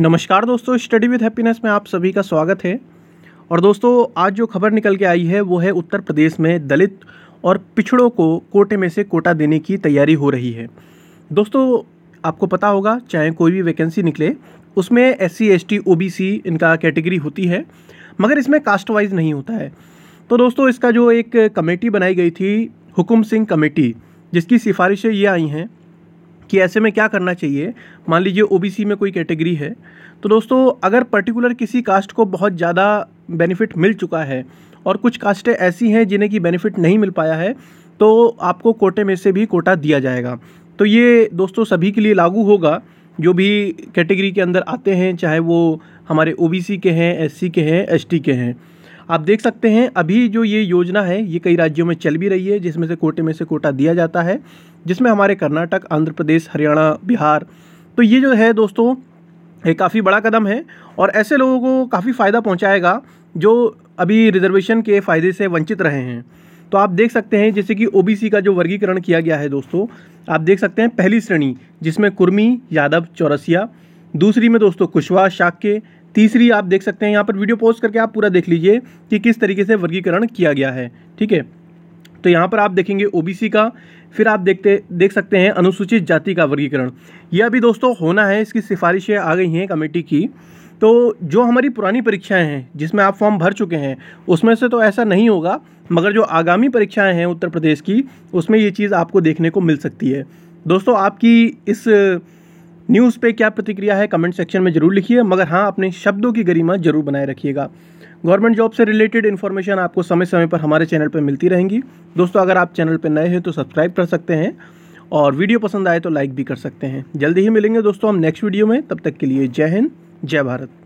नमस्कार दोस्तों study with happiness में आप सभी का स्वागत है और दोस्तों आज जो खबर निकल के आई है वो है उत्तर प्रदेश में दलित और पिछड़ों को कोटे में से कोटा देने की तैयारी हो रही है दोस्तों आपको पता होगा चाहे कोई भी वैकेंसी निकले उसमें S C S T O B C इनका कैटेगरी होती है मगर इसमें कास्ट वाइज नहीं होता है तो दोस्तों इसका जो एक कमेटी बनाई गई थी हुकुम सिंह कमेटी जिसकी सिफारिशें ये आई हैं कि ऐसे में क्या करना चाहिए मान लीजिए ओ में कोई कैटेगरी है तो दोस्तों अगर पर्टिकुलर किसी कास्ट को बहुत ज़्यादा बेनिफिट मिल चुका है और कुछ कास्टें ऐसी हैं जिन्हें कि बेनिफिट नहीं मिल पाया है तो आपको कोटे में से भी कोटा दिया जाएगा तो ये दोस्तों सभी के लिए लागू होगा जो भी कैटेगरी के अंदर आते हैं चाहे वो हमारे ओबीसी के हैं एससी के हैं एसटी के हैं आप देख सकते हैं अभी जो ये योजना है ये कई राज्यों में चल भी रही है जिसमें से कोटे में से कोटा दिया जाता है जिसमें हमारे कर्नाटक आंध्र प्रदेश हरियाणा बिहार तो ये जो है दोस्तों ये काफ़ी बड़ा कदम है और ऐसे लोगों को काफ़ी फ़ायदा पहुँचाएगा जो अभी रिजर्वेशन के फ़ायदे से वंचित रहे हैं तो आप देख सकते हैं जैसे कि ओबीसी का जो वर्गीकरण किया गया है दोस्तों आप देख सकते हैं पहली श्रेणी जिसमें कुर्मी यादव चौरसिया दूसरी में दोस्तों कुशवाहा शाक्य तीसरी आप देख सकते हैं यहाँ पर वीडियो पोस्ट करके आप पूरा देख लीजिए कि किस तरीके से वर्गीकरण किया गया है ठीक है तो यहाँ पर आप देखेंगे ओबीसी का फिर आप देखते देख सकते हैं अनुसूचित जाति का वर्गीकरण यह अभी दोस्तों होना है इसकी सिफारिशें आ गई हैं कमेटी की तो जो हमारी पुरानी परीक्षाएं हैं जिसमें आप फॉर्म भर चुके हैं उसमें से तो ऐसा नहीं होगा मगर जो आगामी परीक्षाएं हैं उत्तर प्रदेश की उसमें ये चीज़ आपको देखने को मिल सकती है दोस्तों आपकी इस न्यूज़ पे क्या प्रतिक्रिया है कमेंट सेक्शन में ज़रूर लिखिए मगर हाँ अपने शब्दों की गरिमा जरूर बनाए रखिएगा गवर्नमेंट जॉब से रिलेटेड इन्फॉर्मेशन आपको समय समय पर हमारे चैनल पर मिलती रहेंगी दोस्तों अगर आप चैनल पर नए हैं तो सब्सक्राइब कर सकते हैं और वीडियो पसंद आए तो लाइक भी कर सकते हैं जल्दी ही मिलेंगे दोस्तों हम नेक्स्ट वीडियो में तब तक के लिए जय हिंद जय भारत